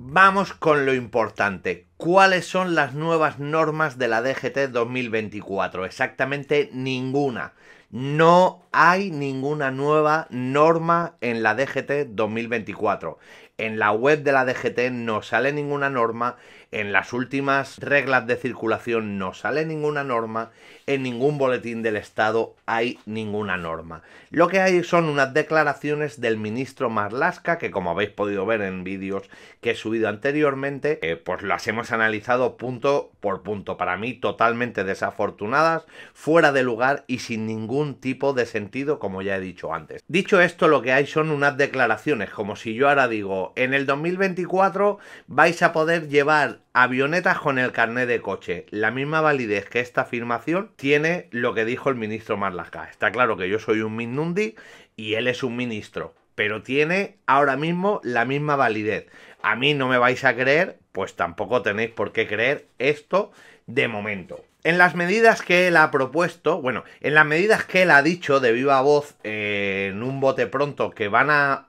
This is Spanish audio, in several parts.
Vamos con lo importante. ¿Cuáles son las nuevas normas de la DGT 2024? Exactamente ninguna. No hay ninguna nueva norma en la DGT 2024 en la web de la DGT no sale ninguna norma, en las últimas reglas de circulación no sale ninguna norma, en ningún boletín del Estado hay ninguna norma. Lo que hay son unas declaraciones del ministro Marlaska, que como habéis podido ver en vídeos que he subido anteriormente, eh, pues las hemos analizado punto por punto. Para mí totalmente desafortunadas, fuera de lugar y sin ningún tipo de sentido, como ya he dicho antes. Dicho esto, lo que hay son unas declaraciones, como si yo ahora digo, en el 2024 vais a poder llevar avionetas con el carnet de coche. La misma validez que esta afirmación tiene lo que dijo el ministro Marlaska. Está claro que yo soy un Minundi y él es un ministro, pero tiene ahora mismo la misma validez. A mí no me vais a creer, pues tampoco tenéis por qué creer esto de momento. En las medidas que él ha propuesto, bueno, en las medidas que él ha dicho de viva voz eh, en un bote pronto que van a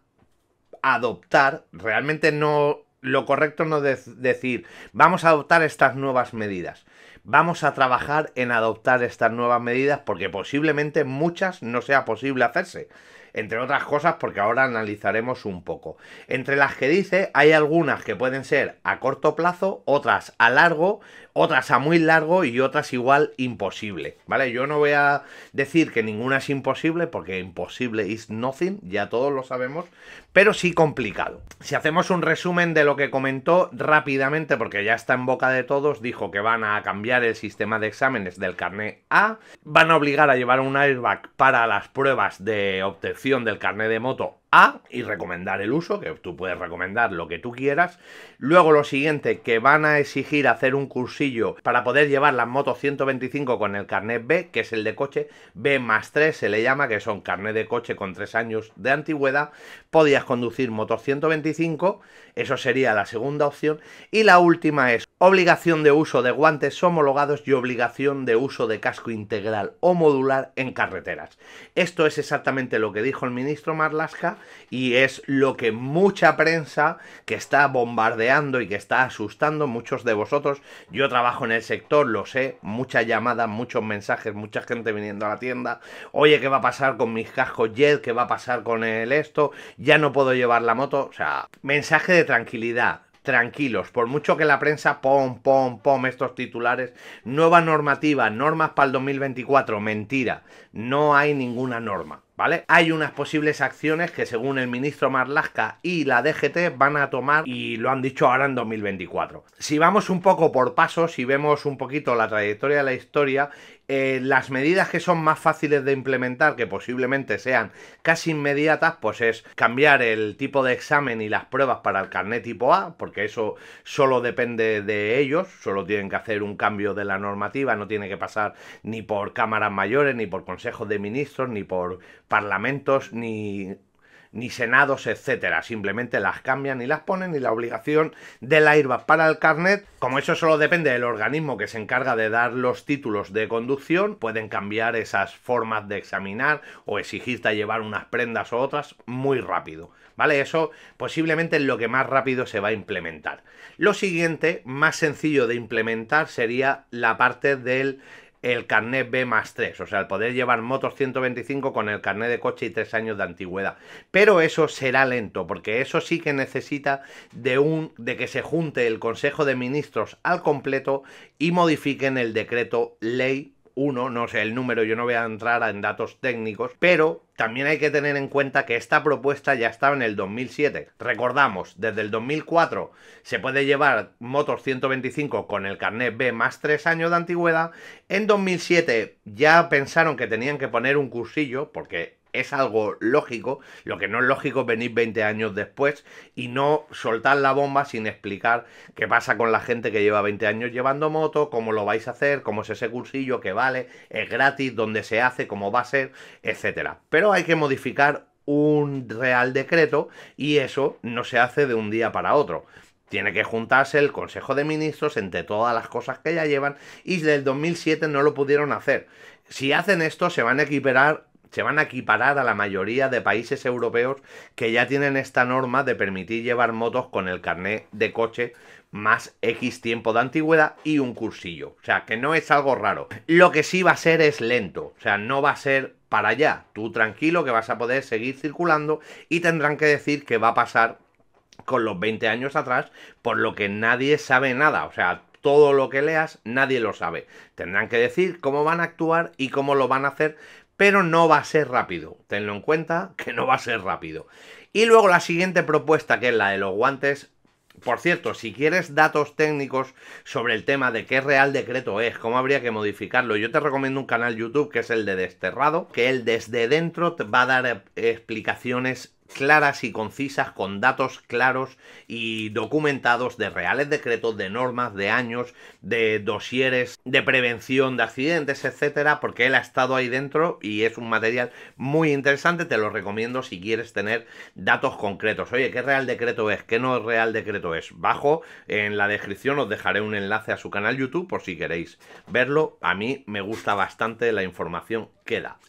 adoptar, realmente no, lo correcto no es decir, vamos a adoptar estas nuevas medidas. Vamos a trabajar en adoptar estas nuevas medidas porque posiblemente muchas no sea posible hacerse entre otras cosas porque ahora analizaremos un poco. Entre las que dice hay algunas que pueden ser a corto plazo, otras a largo, otras a muy largo y otras igual imposible, ¿vale? Yo no voy a decir que ninguna es imposible porque imposible is nothing, ya todos lo sabemos, pero sí complicado. Si hacemos un resumen de lo que comentó rápidamente porque ya está en boca de todos, dijo que van a cambiar el sistema de exámenes del carnet A, van a obligar a llevar un airbag para las pruebas de obtención del carnet de moto a y recomendar el uso, que tú puedes recomendar lo que tú quieras. Luego lo siguiente, que van a exigir hacer un cursillo para poder llevar la moto 125 con el carnet B, que es el de coche, B más 3 se le llama, que son carnet de coche con 3 años de antigüedad. Podías conducir moto 125, eso sería la segunda opción. Y la última es obligación de uso de guantes homologados y obligación de uso de casco integral o modular en carreteras. Esto es exactamente lo que dijo el ministro Marlaska y es lo que mucha prensa que está bombardeando y que está asustando muchos de vosotros. Yo trabajo en el sector, lo sé, muchas llamadas, muchos mensajes, mucha gente viniendo a la tienda. Oye, ¿qué va a pasar con mis cascos Jet? ¿Qué va a pasar con el esto? Ya no puedo llevar la moto. O sea, mensaje de tranquilidad tranquilos, por mucho que la prensa pom, pom, pom estos titulares, nueva normativa, normas para el 2024, mentira, no hay ninguna norma. Hay unas posibles acciones que según el ministro Marlaska y la DGT van a tomar y lo han dicho ahora en 2024. Si vamos un poco por pasos y vemos un poquito la trayectoria de la historia, eh, las medidas que son más fáciles de implementar, que posiblemente sean casi inmediatas, pues es cambiar el tipo de examen y las pruebas para el carnet tipo A, porque eso solo depende de ellos, solo tienen que hacer un cambio de la normativa, no tiene que pasar ni por cámaras mayores, ni por consejos de ministros, ni por parlamentos ni, ni senados, etcétera. Simplemente las cambian y las ponen y la obligación de la IRBA para el carnet, como eso solo depende del organismo que se encarga de dar los títulos de conducción, pueden cambiar esas formas de examinar o exigirte llevar unas prendas o otras muy rápido. ¿Vale? Eso posiblemente es lo que más rápido se va a implementar. Lo siguiente, más sencillo de implementar, sería la parte del el carnet B más 3, o sea, el poder llevar motos 125 con el carnet de coche y 3 años de antigüedad. Pero eso será lento, porque eso sí que necesita de, un, de que se junte el Consejo de Ministros al completo y modifiquen el decreto ley uno, no sé el número, yo no voy a entrar en datos técnicos, pero también hay que tener en cuenta que esta propuesta ya estaba en el 2007. Recordamos, desde el 2004 se puede llevar motos 125 con el carnet B más 3 años de antigüedad. En 2007 ya pensaron que tenían que poner un cursillo, porque es algo lógico, lo que no es lógico es venir 20 años después y no soltar la bomba sin explicar qué pasa con la gente que lleva 20 años llevando moto, cómo lo vais a hacer, cómo es ese cursillo qué vale, es gratis, dónde se hace, cómo va a ser, etcétera. Pero hay que modificar un real decreto y eso no se hace de un día para otro. Tiene que juntarse el Consejo de Ministros entre todas las cosas que ya llevan y desde el 2007 no lo pudieron hacer. Si hacen esto se van a equiparar se van a equiparar a la mayoría de países europeos que ya tienen esta norma de permitir llevar motos con el carnet de coche más X tiempo de antigüedad y un cursillo. O sea, que no es algo raro. Lo que sí va a ser es lento. O sea, no va a ser para allá. Tú tranquilo que vas a poder seguir circulando y tendrán que decir qué va a pasar con los 20 años atrás, por lo que nadie sabe nada. O sea, todo lo que leas, nadie lo sabe. Tendrán que decir cómo van a actuar y cómo lo van a hacer pero no va a ser rápido. Tenlo en cuenta que no va a ser rápido. Y luego la siguiente propuesta, que es la de los guantes, por cierto, si quieres datos técnicos sobre el tema de qué real decreto es, cómo habría que modificarlo, yo te recomiendo un canal YouTube que es el de Desterrado, que él desde dentro te va a dar eh, explicaciones claras y concisas con datos claros y documentados de reales decretos, de normas, de años, de dosieres de prevención de accidentes, etcétera, porque él ha estado ahí dentro y es un material muy interesante, te lo recomiendo si quieres tener datos concretos. Oye, ¿qué real decreto es? ¿Qué no real decreto es? Bajo en la descripción os dejaré un enlace a su canal YouTube por si queréis verlo. A mí me gusta bastante la información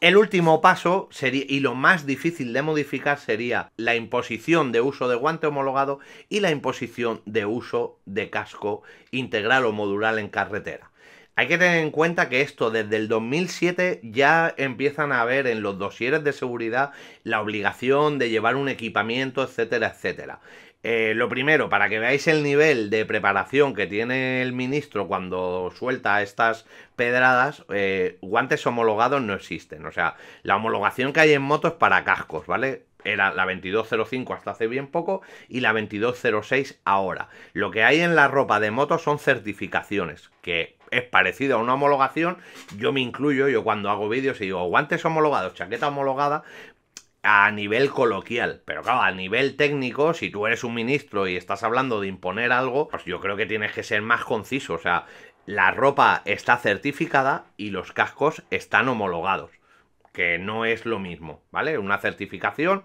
el último paso sería, y lo más difícil de modificar sería la imposición de uso de guante homologado y la imposición de uso de casco integral o modular en carretera. Hay que tener en cuenta que esto desde el 2007 ya empiezan a ver en los dosieres de seguridad la obligación de llevar un equipamiento, etcétera, etcétera. Eh, lo primero, para que veáis el nivel de preparación que tiene el ministro cuando suelta estas pedradas, eh, guantes homologados no existen. O sea, la homologación que hay en motos para cascos, ¿vale? Era la 2205 hasta hace bien poco y la 2206 ahora. Lo que hay en la ropa de moto son certificaciones, que es parecido a una homologación. Yo me incluyo, yo cuando hago vídeos y digo guantes homologados, chaqueta homologada, a nivel coloquial. Pero claro, a nivel técnico, si tú eres un ministro y estás hablando de imponer algo, pues yo creo que tienes que ser más conciso. O sea, la ropa está certificada y los cascos están homologados, que no es lo mismo, ¿vale? Una certificación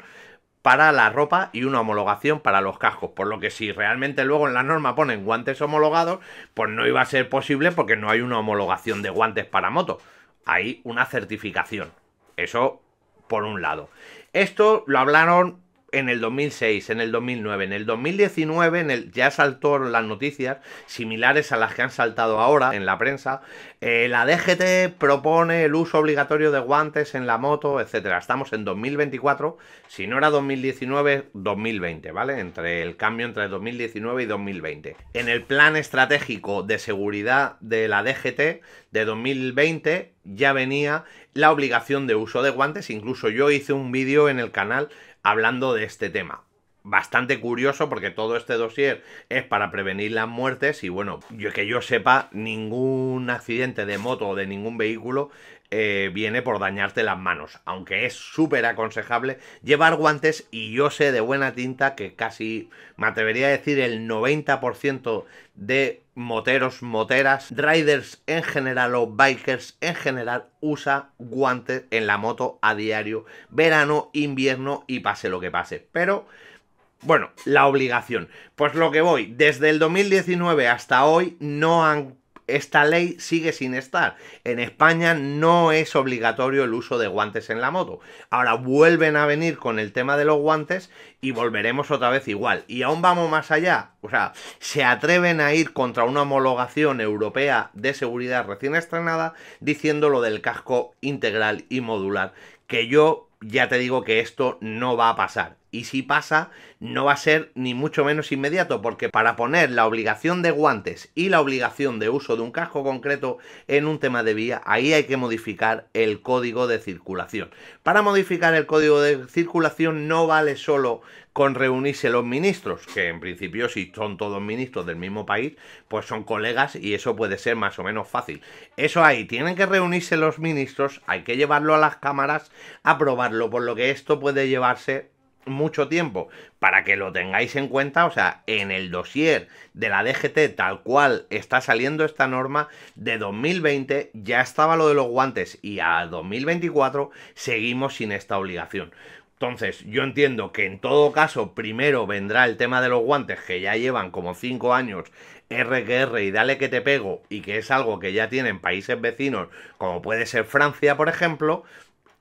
para la ropa y una homologación para los cascos, por lo que si realmente luego en la norma ponen guantes homologados, pues no iba a ser posible porque no hay una homologación de guantes para moto, hay una certificación. Eso por un lado. Esto lo hablaron en el 2006, en el 2009, en el 2019 en el, ya saltó las noticias similares a las que han saltado ahora en la prensa. Eh, la DGT propone el uso obligatorio de guantes en la moto, etcétera. Estamos en 2024, si no era 2019, 2020, ¿vale? Entre el cambio entre 2019 y 2020. En el plan estratégico de seguridad de la DGT de 2020 ya venía la obligación de uso de guantes. Incluso yo hice un vídeo en el canal hablando de este tema. Bastante curioso porque todo este dossier es para prevenir las muertes y bueno, yo, que yo sepa, ningún accidente de moto o de ningún vehículo eh, viene por dañarte las manos, aunque es súper aconsejable llevar guantes y yo sé de buena tinta que casi, me atrevería a decir, el 90% de moteros, moteras, riders en general o bikers en general usa guantes en la moto a diario, verano, invierno y pase lo que pase. Pero, bueno, la obligación. Pues lo que voy, desde el 2019 hasta hoy no han esta ley sigue sin estar. En España no es obligatorio el uso de guantes en la moto. Ahora vuelven a venir con el tema de los guantes y volveremos otra vez igual. Y aún vamos más allá. O sea, se atreven a ir contra una homologación europea de seguridad recién estrenada diciendo lo del casco integral y modular. Que yo ya te digo que esto no va a pasar. Y si pasa, no va a ser ni mucho menos inmediato, porque para poner la obligación de guantes y la obligación de uso de un casco concreto en un tema de vía, ahí hay que modificar el código de circulación. Para modificar el código de circulación no vale solo con reunirse los ministros, que en principio si son todos ministros del mismo país, pues son colegas y eso puede ser más o menos fácil. Eso ahí, tienen que reunirse los ministros, hay que llevarlo a las cámaras, aprobarlo, por lo que esto puede llevarse mucho tiempo para que lo tengáis en cuenta, o sea, en el dossier de la DGT tal cual está saliendo esta norma de 2020 ya estaba lo de los guantes y a 2024 seguimos sin esta obligación. Entonces, yo entiendo que en todo caso, primero vendrá el tema de los guantes, que ya llevan como 5 años RQR y dale que te pego, y que es algo que ya tienen países vecinos, como puede ser Francia, por ejemplo.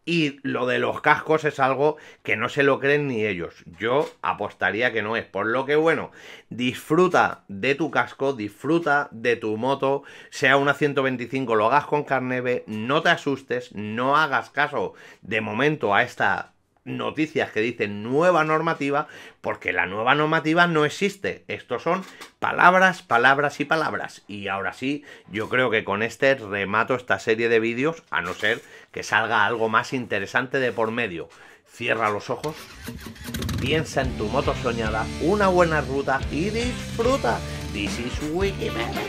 Y lo de los cascos es algo que no se lo creen ni ellos. Yo apostaría que no es. Por lo que bueno, disfruta de tu casco, disfruta de tu moto, sea una 125, lo hagas con carneve, no te asustes, no hagas caso de momento a esta noticias que dicen nueva normativa, porque la nueva normativa no existe. Estos son palabras, palabras y palabras. Y ahora sí, yo creo que con este remato esta serie de vídeos, a no ser que salga algo más interesante de por medio. Cierra los ojos, piensa en tu moto soñada, una buena ruta y disfruta. This is Wikipedia.